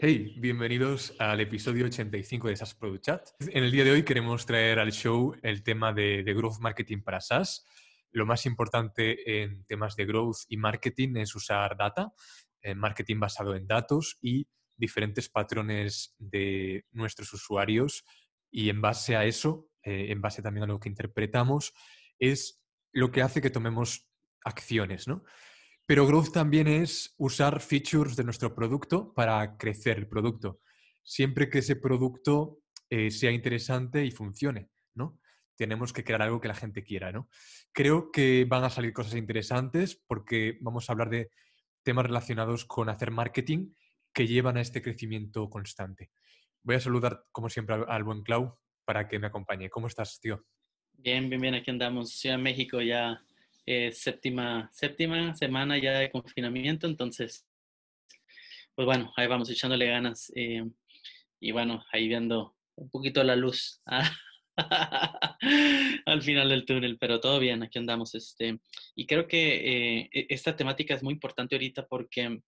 Hey, bienvenidos al episodio 85 de SaaS Product Chat. En el día de hoy queremos traer al show el tema de, de, Growth Marketing para SaaS. Lo más importante en temas de growth y marketing es usar data, eh, marketing basado en datos y diferentes patrones de nuestros usuarios. Y en base a eso, eh, en base también a lo que interpretamos, es lo que hace que tomemos acciones, ¿no? Pero growth también es usar features de nuestro producto para crecer el producto, siempre que ese producto eh, sea interesante y funcione, ¿no? Tenemos que crear algo que la gente quiera, ¿no? Creo que van a salir cosas interesantes porque vamos a hablar de temas relacionados con hacer marketing que llevan a este crecimiento constante. Voy a saludar, como siempre, al, buen Clau para que me acompañe. ¿Cómo estás, tío? Bien, bien, bien, aquí andamos. Ciudad de México ya eh, séptima, séptima semana ya de confinamiento, entonces, pues bueno, ahí vamos echándole ganas eh, y bueno, ahí viendo un poquito la luz ah, al final del túnel, pero todo bien, aquí andamos. Este, y creo que eh, e-, esta temática es muy importante ahorita porque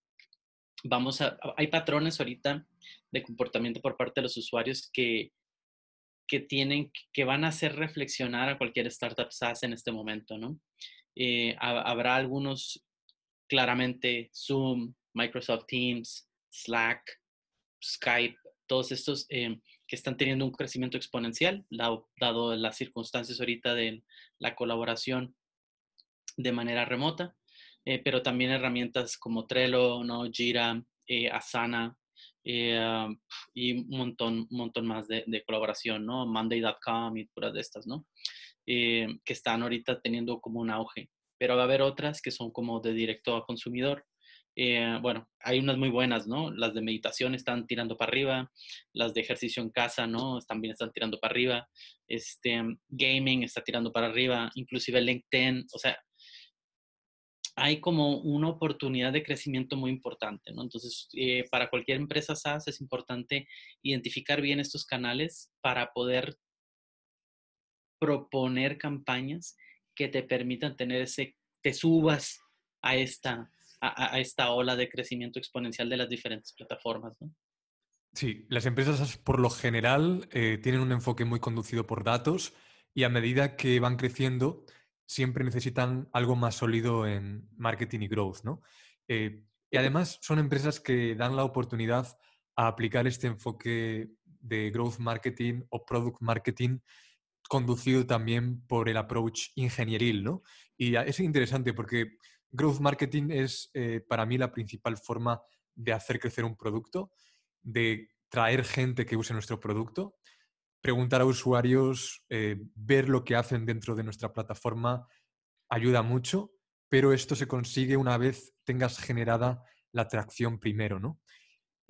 vamos a, hay patrones ahorita de comportamiento por parte de los usuarios que, tienen, que van a hacer reflexionar a cualquier startup SaaS en este momento, ¿no? Eh, habrá algunos, claramente, Zoom, Microsoft Teams, Slack, Skype, todos estos eh, que están teniendo un crecimiento exponencial, dado las circunstancias ahorita de la colaboración de manera remota, eh, pero también herramientas como Trello, ¿no? Jira, Asana, um, y un montón, montón más de, de colaboración, ¿no? Monday.com y puras de estas, ¿no? Eh, que están ahorita teniendo como un auge, pero va a haber otras que son como de directo a consumidor. Eh, bueno, hay unas muy buenas, ¿no? Las de meditación están tirando para arriba, las de ejercicio en casa, ¿no? También están tirando para arriba, este, gaming está tirando para arriba, inclusive LinkedIn, o sea, hay como una oportunidad de crecimiento muy importante, ¿no? Entonces, eh, para cualquier empresa SaaS es importante identificar bien estos canales para poder proponer campañas que te permitan tener ese, te subas a esta, a, esta ola de crecimiento exponencial de las diferentes plataformas. Sí, las empresas por lo general eh, tienen un enfoque muy conducido por datos y a medida que van creciendo siempre necesitan algo más sólido en marketing y growth, eh, y además son empresas que dan la oportunidad a aplicar este enfoque de growth marketing o product marketing conducido también por el approach ingenieril, ¿no? Y es interesante porque growth marketing es eh, para mí la principal forma de hacer crecer un producto, de traer gente que use nuestro producto, preguntar a usuarios, eh, ver lo que hacen dentro de nuestra plataforma ayuda mucho, pero esto se consigue una vez tengas generada la atracción primero, ¿no?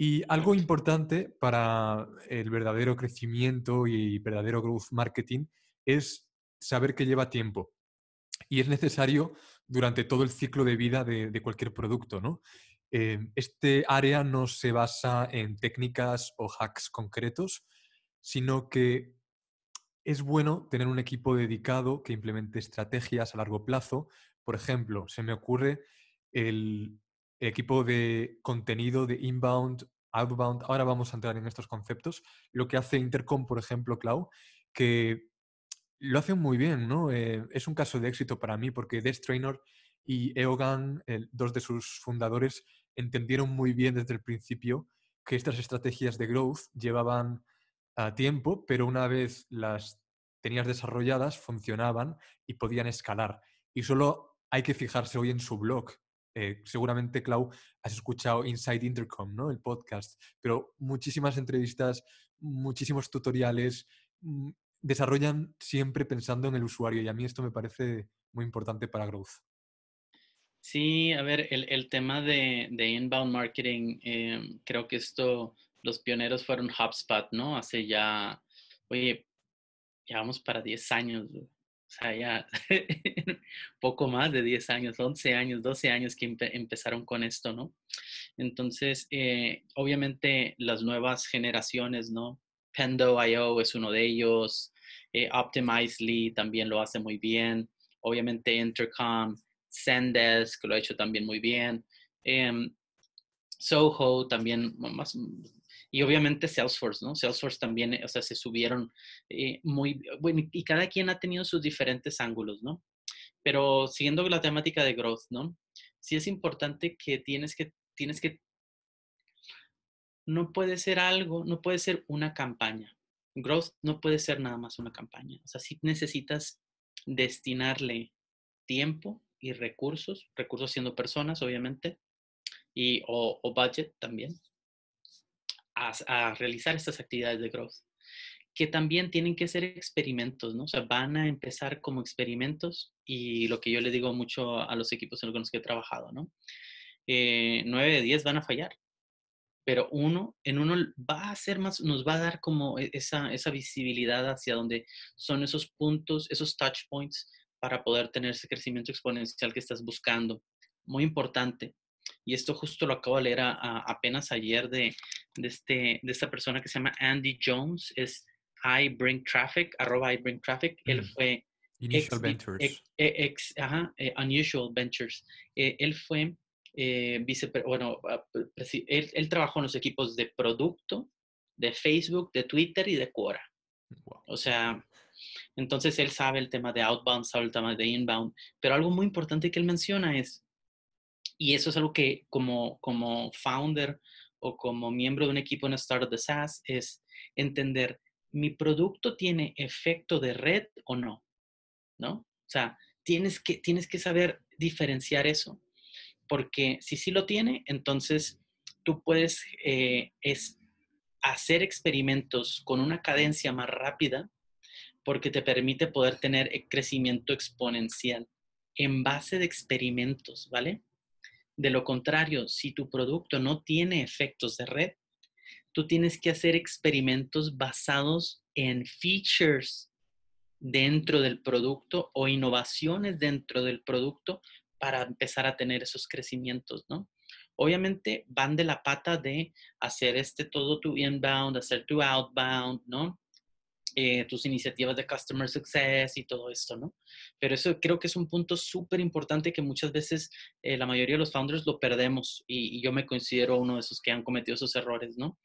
Y algo importante para el verdadero crecimiento y verdadero growth marketing es saber que lleva tiempo. Y es necesario durante todo el ciclo de vida de, cualquier producto, ¿no? Eh, este área no se basa en técnicas o hacks concretos, sino que es bueno tener un equipo dedicado que implemente estrategias a largo plazo. Por ejemplo, se me ocurre el equipo de contenido de inbound, outbound, ahora vamos a entrar en estos conceptos, lo que hace Intercom, por ejemplo, Cloud, que lo hacen muy bien, ¿no? Eh, es un caso de éxito para mí porque Death Trainer y Eogan, dos de sus fundadores, entendieron muy bien desde el principio que estas estrategias de growth llevaban a tiempo, pero una vez las tenías desarrolladas, funcionaban y podían escalar. Y solo hay que fijarse hoy en su blog, eh, seguramente, Clau, has escuchado Inside Intercom, ¿no? El podcast, pero muchísimas entrevistas, muchísimos tutoriales mm, desarrollan siempre pensando en el usuario y a mí esto me parece muy importante para Growth. Sí, a ver, el, tema de, inbound marketing, em, creo que esto, los pioneros fueron HubSpot, ¿no? Hace ya, oye, llevamos para 10 años, o sea, ya poco más de 10 años, 11 años, 12 años que empezaron con esto, ¿no? Entonces, eh, obviamente las nuevas generaciones, ¿no? Pendo.io es uno de ellos, eh, Optimizely también lo hace muy bien, obviamente Intercom, Sendesk lo ha hecho también muy bien, em, Soho también, más, y obviamente Salesforce, ¿no? Salesforce también, eh, o sea, se subieron eh, muy, bueno, y cada quien ha tenido sus diferentes ángulos, ¿no? Pero siguiendo la temática de growth, ¿no? Sí es importante que tienes que, tienes que, no puede ser algo, no puede ser una campaña. Growth no puede ser nada más una campaña. O sea, sí necesitas destinarle tiempo y recursos, recursos siendo personas, obviamente, y, o budget también, a, realizar estas actividades de growth, que también tienen que ser experimentos, ¿no? O sea, van a empezar como experimentos y lo que yo le digo mucho a los equipos en los que he trabajado, ¿no? Eh, 9 de 10 van a fallar, pero uno en uno va a ser más, nos va a dar como e, esa, esa visibilidad hacia donde son esos puntos, esos touch points para poder tener ese crecimiento exponencial que estás buscando. Muy importante. Y esto justo lo acabo de leer apenas ayer de, de, este, de esta persona que se llama Andy Jones, es traffic arroba iBringTraffic. Él mm. fue... Initial Ventures. Eh, ajá, eh, Unusual Ventures. Eh, él fue eh, vice, bueno, ah, él, trabajó en los equipos de producto, de Facebook, de Twitter y de Quora. O sea, entonces él sabe el tema de outbound, sabe el tema de inbound, pero algo muy importante que él menciona es, y eso es algo que como, como founder o como miembro de un equipo en Startup de SaaS es entender, ¿mi producto tiene efecto de red o no? ¿No? O sea, tienes que, tienes que saber diferenciar eso, porque si sí lo tiene, entonces tú puedes eh, es hacer experimentos con una cadencia más rápida, porque te permite poder tener eh, crecimiento exponencial en base de experimentos, ¿vale? De lo contrario, si tu producto no tiene efectos de red, tú tienes que hacer experimentos basados en features dentro del producto o innovaciones dentro del producto para empezar a tener esos crecimientos, ¿no? Obviamente van de la pata de hacer este todo tu inbound, hacer tu outbound, ¿no? Eh, tus iniciativas de Customer Success y todo esto, ¿no? Pero eso creo que es un punto súper importante que muchas veces eh, la mayoría de los founders lo perdemos y, yo me considero uno de esos que han cometido esos errores, ¿no?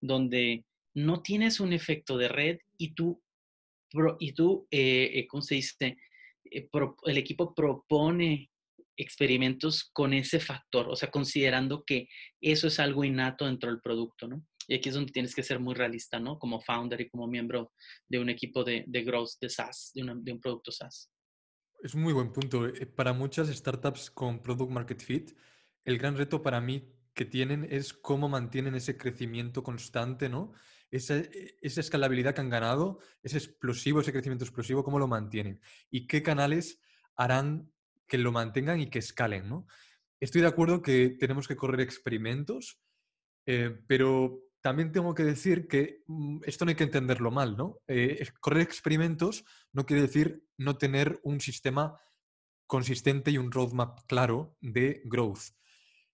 Donde no tienes un efecto de red y tú, y tú eh, ¿cómo se dice? el equipo propone experimentos con ese factor, o sea, considerando que eso es algo innato dentro del producto, ¿no? Y aquí es donde tienes que ser muy realista, ¿no? Como founder y como miembro de un equipo de, de growth de SaaS, de, un producto SaaS. Es un muy buen punto. Eh, para muchas startups con Product Market Fit, el gran reto para mí que tienen es cómo mantienen ese crecimiento constante, ¿no? Esa, eh, esa, escalabilidad que han ganado, ese explosivo, ese crecimiento explosivo, cómo lo mantienen y qué canales harán que lo mantengan y que escalen, ¿no? Estoy de acuerdo que tenemos que correr experimentos, eh, pero también tengo que decir que mm, esto no hay que entenderlo mal, ¿no? Eh, correr experimentos no quiere decir no tener un sistema consistente y un roadmap claro de growth,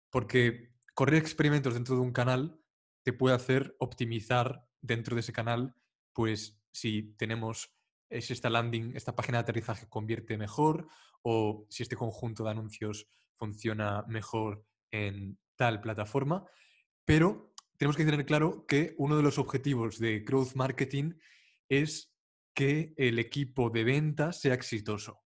porque correr experimentos dentro de un canal te puede hacer optimizar dentro de ese canal, pues si tenemos es esta landing, esta página de aterrizaje convierte mejor o si este conjunto de anuncios funciona mejor en tal plataforma, pero tenemos que tener claro que uno de los objetivos de Growth Marketing es que el equipo de venta sea exitoso.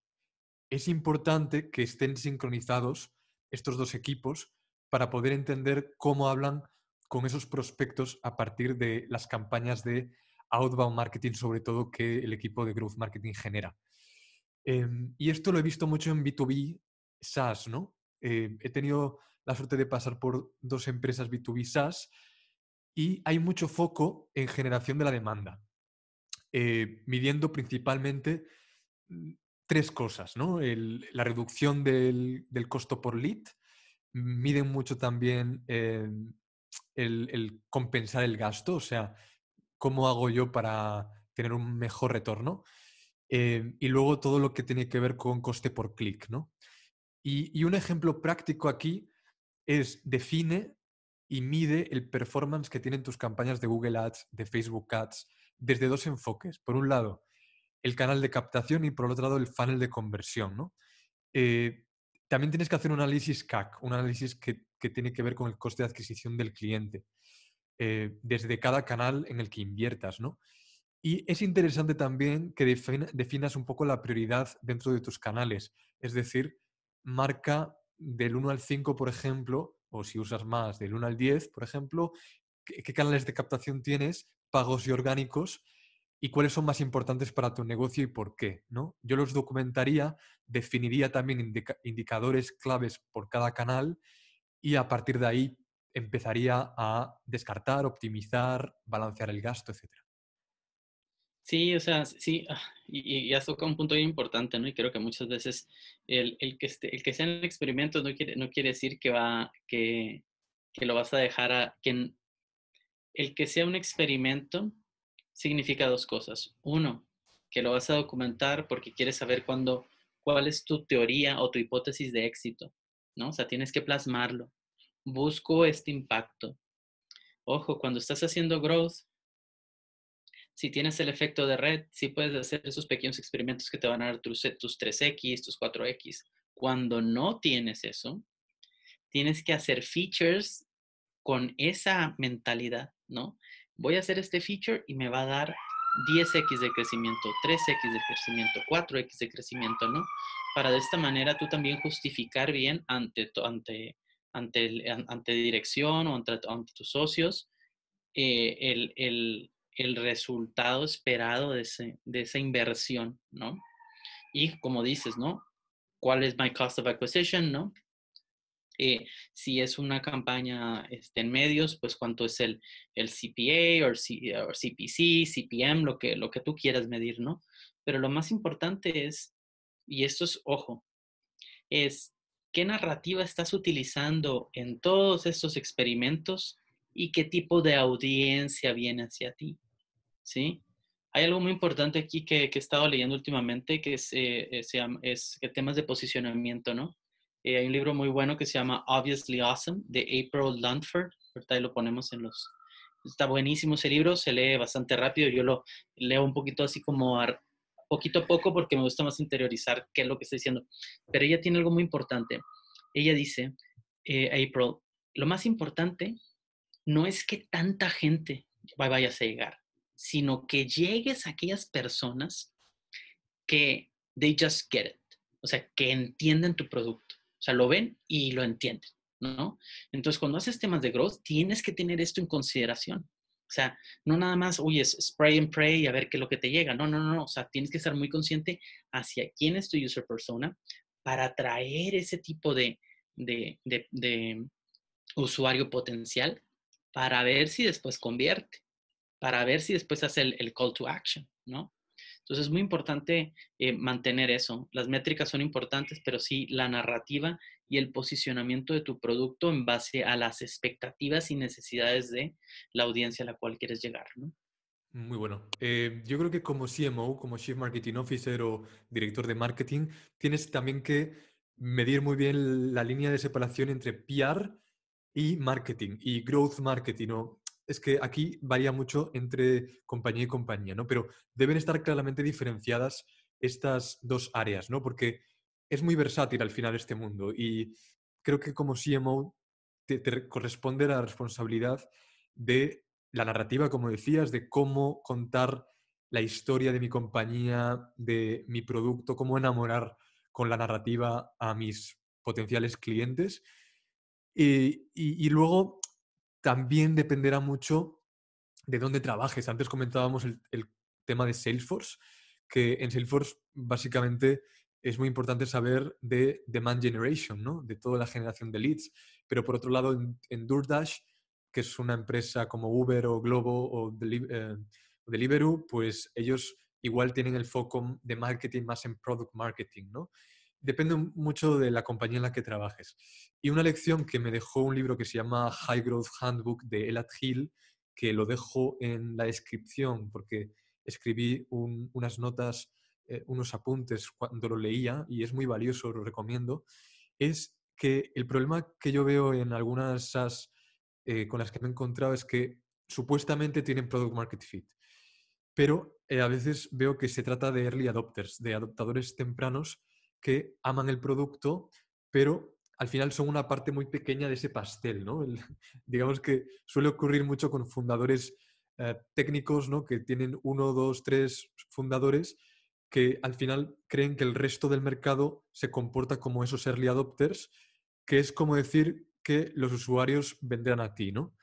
Es importante que estén sincronizados estos dos equipos para poder entender cómo hablan con esos prospectos a partir de las campañas de outbound marketing, sobre todo que el equipo de growth marketing genera. Em, y esto lo he visto mucho en B2B SaaS, ¿no? Eh, he tenido la suerte de pasar por dos empresas B2B SaaS y hay mucho foco en generación de la demanda, eh, midiendo principalmente mm, tres cosas, ¿no? la reducción del, costo por lead, miden mucho también eh, el, compensar el gasto, o sea, cómo hago yo para tener un mejor retorno, eh, y luego todo lo que tiene que ver con coste por clic, ¿no? y un ejemplo práctico aquí es define y mide el performance que tienen tus campañas de Google Ads, de Facebook Ads, desde dos enfoques. Por un lado, el canal de captación y por otro lado, el funnel de conversión. Eh, también tienes que hacer un análisis CAC, un análisis que, tiene que ver con el coste de adquisición del cliente, eh, desde cada canal en el que inviertas. ¿no? Y es interesante también que definas un poco la prioridad dentro de tus canales, es decir, marca del 1 al 5, por ejemplo, o si usas más del 1 al 10, por ejemplo, qué, canales de captación tienes, pagos y orgánicos, y cuáles son más importantes para tu negocio y por qué. ¿no? Yo los documentaría, definiría también indicadores claves por cada canal y a partir de ahí empezaría a descartar, optimizar, balancear el gasto, etc. Sí, o sea, sí, ah, y, ya toca un punto bien importante, ¿no? Y creo que muchas veces el, el que, esté, el que experimentos no quiere, no quiere decir que, va, que, que lo vas a dejar a... Que el que sea un experimento significa dos cosas. Uno, que lo vas a documentar porque quieres saber cuándo, cuál es tu teoría o tu hipótesis de éxito, ¿no? O sea, tienes que plasmarlo. Busco este impacto. Ojo, cuando estás haciendo growth, si tienes el efecto de red, sí puedes hacer esos pequeños experimentos que te van a dar tus, 3X, eh, tus 4X. Cuando no tienes eso, tienes que hacer features con esa mentalidad, ¿no? Voy a hacer este feature y me va a dar 10x de crecimiento, 3x de crecimiento, 4x de crecimiento, ¿no? Para de esta manera tú también justificar bien ante, ante, ante, ante dirección o ante, tus socios eh, el, el resultado esperado de, de esa inversión, ¿no? Y como dices, ¿no? ¿Cuál es my cost of acquisition, ¿no? Eh, si es una campaña este, en medios, pues cuánto es el, el CPA o, CPC, CPM, lo que, lo que tú quieras medir, ¿no? Pero lo más importante es, y esto es, ojo, es qué narrativa estás utilizando en todos estos experimentos y qué tipo de audiencia viene hacia ti. ¿sí? Hay algo muy importante aquí que, he estado leyendo últimamente, que es, eh, eh, temas de posicionamiento, ¿no? Eh, hay un libro muy bueno que se llama Obviously Awesome, de April Lundford, ahorita ahí lo ponemos en los... Está buenísimo ese libro, se lee bastante rápido, yo lo leo un poquito así como a, poquito a poco porque me gusta más interiorizar qué es lo que estoy diciendo. Pero ella tiene algo muy importante. Ella dice, April, lo más importante no es que tanta gente vaya a llegar, sino que llegues a aquellas personas que they just get it, o sea, que entienden tu producto, o sea, lo ven y lo entienden, ¿no? Entonces, cuando haces temas de growth, tienes que tener esto en consideración. O sea, no nada más, oye, spray and pray y a ver qué es lo que te llega. No, no, no, O sea, tienes que estar muy consciente hacia quién es tu user persona para atraer ese tipo de usuario potencial para ver si después convierte para ver si después hace el, call to action, ¿no? Entonces es muy importante eh, mantener eso. Las métricas son importantes, pero sí la narrativa y el posicionamiento de tu producto en base a las expectativas y necesidades de la audiencia a la cual quieres llegar, ¿no? Muy bueno. Eh, yo creo que como CMO, como Chief Marketing Officer o director de marketing, tienes también que medir muy bien la línea de separación entre PR y marketing y growth marketing es que aquí varía mucho entre compañía y compañía, ¿no? Pero deben estar claramente diferenciadas estas dos áreas, ¿no? Porque es muy versátil al final este mundo y creo que como CMO te, te corresponde la responsabilidad de la narrativa, como decías, de cómo contar la historia de mi compañía, de mi producto, cómo enamorar con la narrativa a mis potenciales clientes. y luego también dependerá mucho de dónde trabajes. Antes comentábamos el, tema de Salesforce, que en Salesforce básicamente es muy importante saber de demand generation, ¿no? de toda la generación de leads. Pero por otro lado, en, DoorDash, que es una empresa como Uber o Globo eh, o Deliveroo, pues ellos igual tienen el foco de marketing más en product marketing, ¿no? depende mucho de la compañía en la que trabajes. Y una lección que me dejó un libro que se llama High Growth Handbook de Elad Hill, que lo dejo en la descripción porque escribí unas notas, eh, unos apuntes cuando lo leía y es muy valioso, lo recomiendo, es que el problema que yo veo en algunas eh, con las que me he encontrado es que supuestamente tienen product market fit, pero eh, a veces veo que se trata de early adopters, de adoptadores tempranos que aman el producto, pero al final son una parte muy pequeña de ese pastel, digamos que suele ocurrir mucho con fundadores eh, técnicos, ¿no? Que tienen uno, dos, tres fundadores que al final creen que el resto del mercado se comporta como esos early adopters, que es como decir que los usuarios vendrán a ti, ¿no?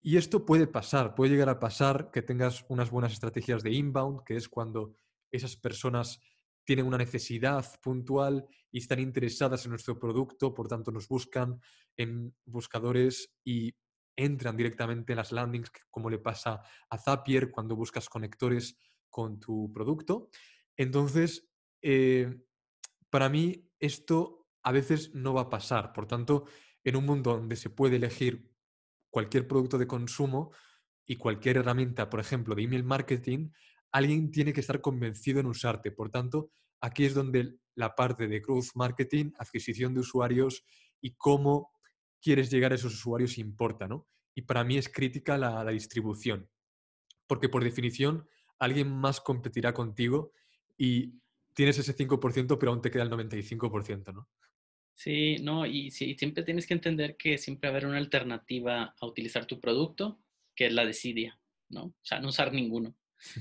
Y esto puede pasar, puede llegar a pasar que tengas unas buenas estrategias de inbound, que es cuando esas personas tienen una necesidad puntual y están interesadas en nuestro producto, por tanto nos buscan en buscadores y entran directamente en las landings, como le pasa a Zapier cuando buscas conectores con tu producto. Entonces, eh, para mí esto a veces no va a pasar. Por tanto, en un mundo donde se puede elegir cualquier producto de consumo y cualquier herramienta, por ejemplo, de email marketing, alguien tiene que estar convencido en usarte. Por tanto, aquí es donde la parte de growth marketing, adquisición de usuarios y cómo quieres llegar a esos usuarios importa, ¿no? Y para mí es crítica la, distribución, porque por definición alguien más competirá contigo y tienes ese 5%, pero aún te queda el 95%, ¿no? Sí, no, y siempre tienes que entender que siempre va a haber una alternativa a utilizar tu producto, que es la desidia, ¿no? O sea, no usar ninguno.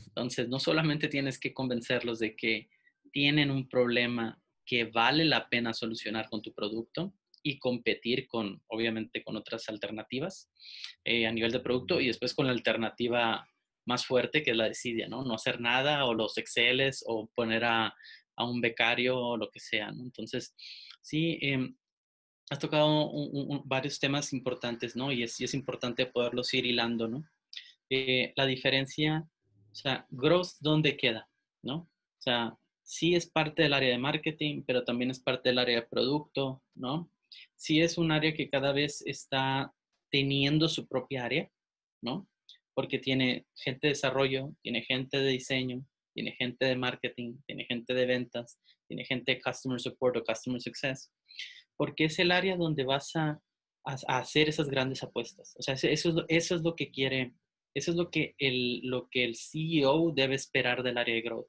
Entonces, no solamente tienes que convencerlos de que tienen un problema que vale la pena solucionar con tu producto y competir con, obviamente, con otras alternativas eh, a nivel de producto y después con la alternativa más fuerte que es la desidia, ¿no? No hacer nada o los Exceles o poner a, a un becario o lo que sea, ¿no? Entonces, sí, eh, has tocado varios temas importantes, ¿no? Y es, es importante poderlos ir hilando, ¿no? Eh, la diferencia o sea, growth, ¿dónde queda? ¿No? O sea, sí es parte del área de marketing, pero también es parte del área de producto, ¿no? Sí es un área que cada vez está teniendo su propia área, ¿no? Porque tiene gente de desarrollo, tiene gente de diseño, tiene gente de marketing, tiene gente de ventas, tiene gente de customer support o customer success, porque es el área donde vas a, a, hacer esas grandes apuestas. O sea, eso eso es lo que quiere eso es lo que el, lo que el CEO debe esperar del área de growth.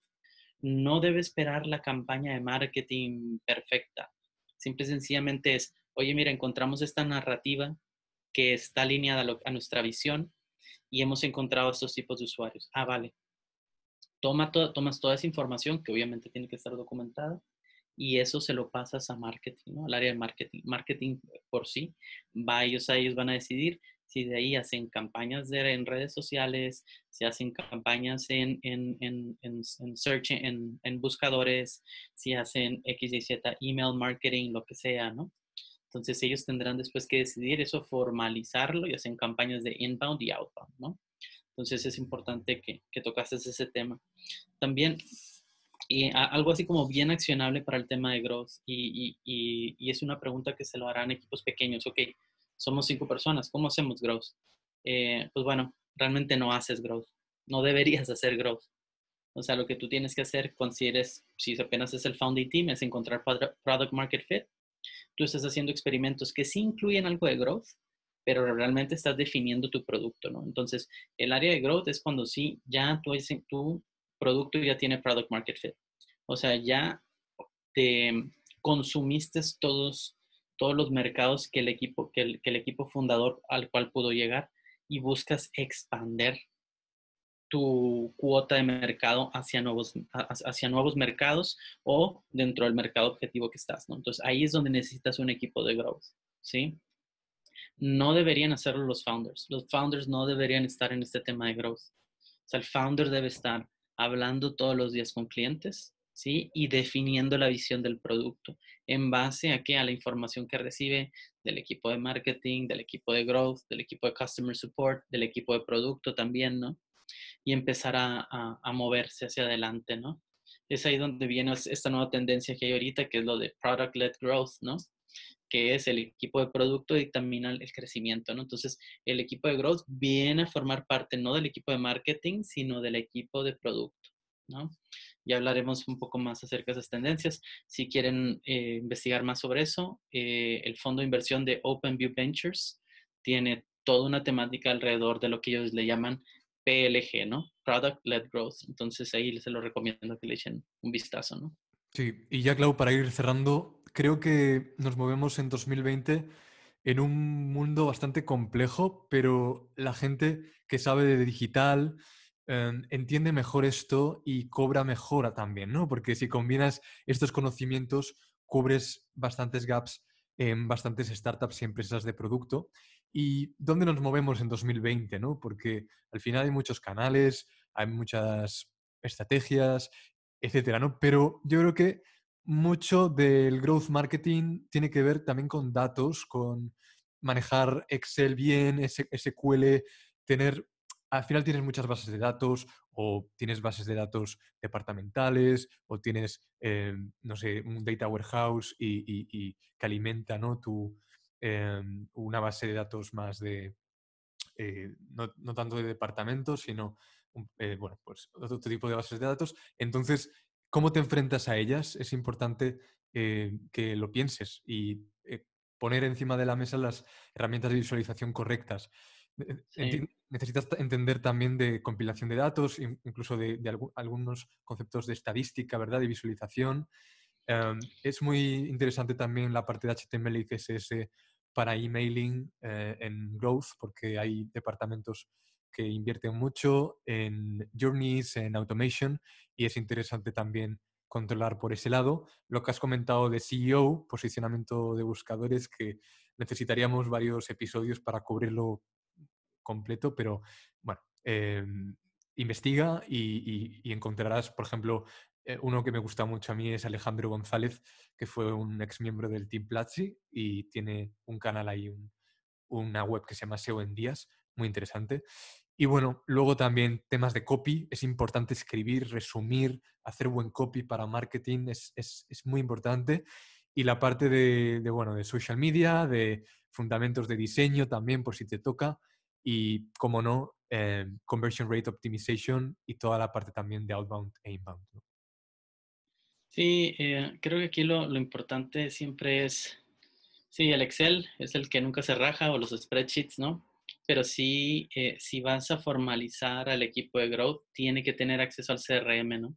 No debe esperar la campaña de marketing perfecta. Simple y sencillamente es, oye, mira, encontramos esta narrativa que está alineada a, nuestra visión y hemos encontrado estos tipos de usuarios. Ah, vale. Toma tomas toda esa información, que obviamente tiene que estar documentada, y eso se lo pasas a marketing, al área de marketing. Marketing por sí, va, ellos, ellos van a decidir si de ahí hacen campañas de, en redes sociales, si hacen campañas en, search, en, buscadores, si hacen X, Y, Z, email marketing, lo que sea, ¿no? Entonces ellos tendrán después que decidir eso, formalizarlo y hacen campañas de inbound y outbound, ¿no? Entonces es importante que, que ese tema. También y algo así como bien accionable para el tema de growth y, y, es una pregunta que se lo harán equipos pequeños. Ok, somos cinco personas, ¿cómo hacemos growth? Eh, pues bueno, realmente no haces growth, no deberías hacer growth. O sea, lo que tú tienes que hacer, consideres, si apenas es el founding team, es encontrar product market fit. Tú estás haciendo experimentos que sí incluyen algo de growth, pero realmente estás definiendo tu producto, ¿no? Entonces, el área de growth es cuando sí, ya tu producto ya tiene product market fit. O sea, ya te consumiste todos todos los mercados que el equipo, que el, equipo fundador al cual pudo llegar y buscas expander tu cuota de mercado hacia nuevos, hacia nuevos mercados o dentro del mercado objetivo que estás, ¿no? Entonces ahí es donde necesitas un equipo de growth, ¿sí? No deberían hacerlo los founders. Los founders no deberían estar en este tema de growth. O sea, el founder debe estar hablando todos los días con clientes, ¿sí? y definiendo la visión del producto en base a, ¿qué? a la información que recibe del equipo de marketing, del equipo de growth, del equipo de customer support, del equipo de producto también, ¿no? Y empezar a, a, a moverse hacia adelante, ¿no? Es ahí donde viene esta nueva tendencia que hay ahorita, que es lo de product-led growth, ¿no? que es el equipo de producto dictamina el crecimiento, ¿no? Entonces, el equipo de growth viene a formar parte no del equipo de marketing, sino del equipo de producto, ¿no? Ya hablaremos un poco más acerca de esas tendencias. Si quieren eh, investigar más sobre eso, eh, el fondo de inversión de OpenView Ventures tiene toda una temática alrededor de lo que ellos le llaman PLG, ¿no? Product Led Growth. Entonces ahí se lo recomiendo que le echen un vistazo, ¿no? Sí, y ya Clau, para ir cerrando, creo que nos movemos en 2020 en un mundo bastante complejo, pero la gente que sabe de digital, Em, entiende mejor esto y cobra mejora también, ¿no? Porque si combinas estos conocimientos, cubres bastantes gaps en bastantes startups y empresas de producto. ¿Y dónde nos movemos en 2020? ¿no? Porque al final hay muchos canales, hay muchas estrategias, etcétera, ¿no? Pero yo creo que mucho del growth marketing tiene que ver también con datos, con manejar Excel bien, SQL, tener al final tienes muchas bases de datos o tienes bases de datos departamentales o tienes, eh, no sé, un data warehouse y, que alimenta eh, una base de datos más de, eh, no, tanto de departamentos, sino, bueno, pues otro tipo de bases de datos. Entonces, ¿cómo te enfrentas a ellas? Es importante que lo pienses y poner encima de la mesa las herramientas de visualización correctas. Necesitas entender también de compilación de datos, incluso de, algunos conceptos de estadística, ¿verdad? De visualización. Em, es muy interesante también la parte de HTML y CSS para emailing eh, en Growth, porque hay departamentos que invierten mucho en journeys, en automation, y es interesante también controlar por ese lado. Lo que has comentado de CEO, posicionamiento de buscadores, que necesitaríamos varios episodios para cubrirlo completo, pero bueno, eh, investiga y, encontrarás, por ejemplo, eh, uno que me gusta mucho a mí es Alejandro González, que fue un ex miembro del Team Platzi y tiene un canal ahí, una web que se llama SEO en Días, muy interesante. Y bueno, luego también temas de copy, es importante escribir, resumir, hacer buen copy para marketing, es, muy importante. Y la parte de, de, bueno, de social media, de fundamentos de diseño también, por si te toca y, como no, eh, conversion rate optimization y toda la parte también de outbound e inbound. Sí, eh, creo que aquí lo, importante siempre es, sí, el Excel es el que nunca se raja o los spreadsheets, ¿no? Pero sí, eh, si vas a formalizar al equipo de growth, tiene que tener acceso al CRM, ¿no?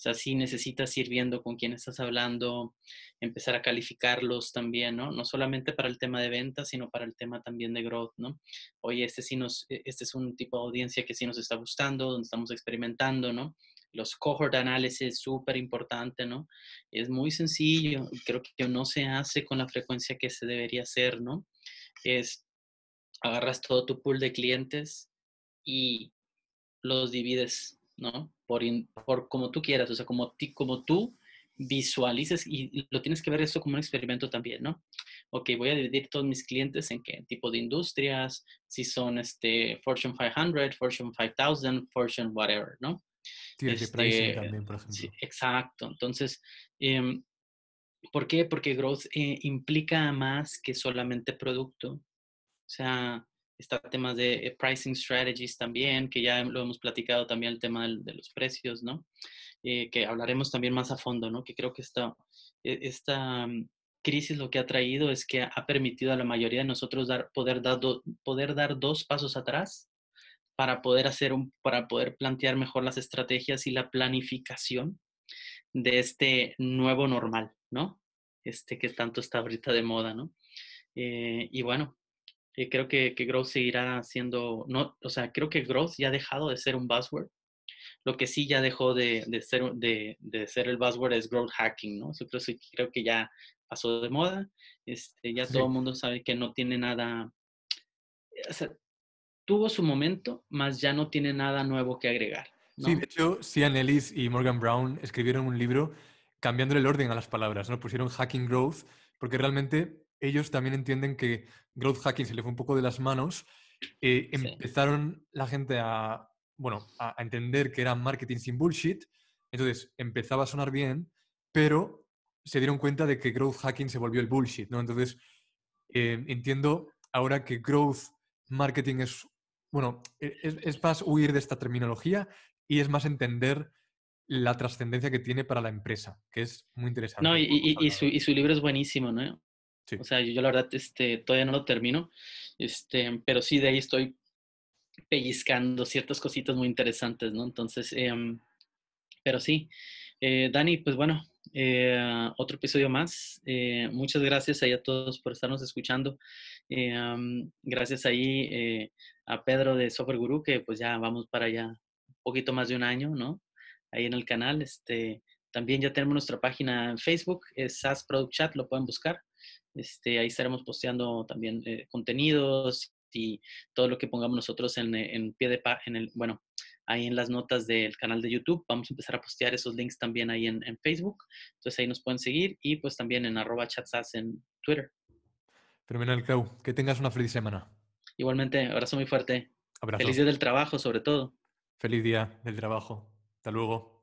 O sea, sí necesitas ir viendo con quién estás hablando, empezar a calificarlos también, ¿no? No solamente para el tema de ventas, sino para el tema también de growth, ¿no? Oye, este sí nos, e, este es un tipo de audiencia que sí nos está gustando, donde estamos experimentando, ¿no? Los cohort analysis, súper importante, ¿no? Es muy sencillo, creo que no se hace con la frecuencia que se debería hacer, ¿no? Es, agarras todo tu pool de clientes y los divides ¿no? Por, como tú quieras, o sea, como, ti, como tú visualices y lo tienes que ver esto como un experimento también, ¿no? Ok, voy a dividir todos mis clientes en qué tipo de industrias, si son este Fortune 500, Fortune 5000, Fortune whatever, ¿no? Este, también, exacto. Entonces, em, ¿por qué? Porque growth eh, implica más que solamente producto. O sea, está temas de eh, pricing strategies también, que ya lo hemos platicado también el tema de los precios, ¿no? Eh, que hablaremos también más a fondo, ¿no? Que creo que esta, e, esta mm, crisis lo que ha traído es que ha permitido a la mayoría de nosotros dar, poder, dar poder dar dos pasos atrás para poder hacer un, para poder plantear mejor las estrategias y la planificación de este nuevo normal, ¿no? Este que tanto está ahorita de moda, ¿no? Eh, y bueno, eh, creo que, que growth seguirá siendo, no, o sea, creo que growth ya ha dejado de ser un buzzword. Lo que sí ya dejó de, de ser, de, de, ser el buzzword es growth hacking, ¿no? Eso creo, creo que ya pasó de moda. Este, ya todo el mundo sabe que no tiene nada, eh, o sea, tuvo su momento, más ya no tiene nada nuevo que agregar. Sí, de hecho, Sian Ellis y Morgan Brown escribieron un libro cambiando el orden a las palabras, ¿no? Pusieron hacking growth, porque realmente ellos también entienden que growth hacking se le fue un poco de las manos. Eh, empezaron la gente a, bueno, a, entender que era marketing sin bullshit. Entonces empezaba a sonar bien, pero se dieron cuenta de que growth hacking se volvió el bullshit, ¿no? Entonces eh, entiendo ahora que growth marketing es, bueno, e, es, más huir de esta terminología y es más entender la trascendencia que tiene para la empresa, que es muy interesante. No, su, y, su, libro es buenísimo, ¿no? O sea, yo, la verdad este, todavía no lo termino, este, pero sí de ahí estoy pellizcando ciertas cositas muy interesantes, ¿no? Entonces, em, pero sí, eh, Dani, pues bueno, eh, otro episodio más. Eh, muchas gracias ahí a todos por estarnos escuchando. gracias ahí a Pedro de Software Guru, que pues ya vamos para allá un poquito más de un año, ¿no? Ahí en el canal. Este, también ya tenemos nuestra página en Facebook, es SAS Product Chat, lo pueden buscar. Este, ahí estaremos posteando también eh, contenidos y todo lo que pongamos nosotros en, eh, pie de página bueno, ahí en las notas del canal de YouTube. Vamos a empezar a postear esos links también ahí en, Facebook. Entonces ahí nos pueden seguir y pues también en arroba chatsas en Twitter. Fenomenal, Clau. Que tengas una feliz semana. Igualmente, abrazo muy fuerte. Feliz día del trabajo, sobre todo. Feliz día del trabajo. Hasta luego.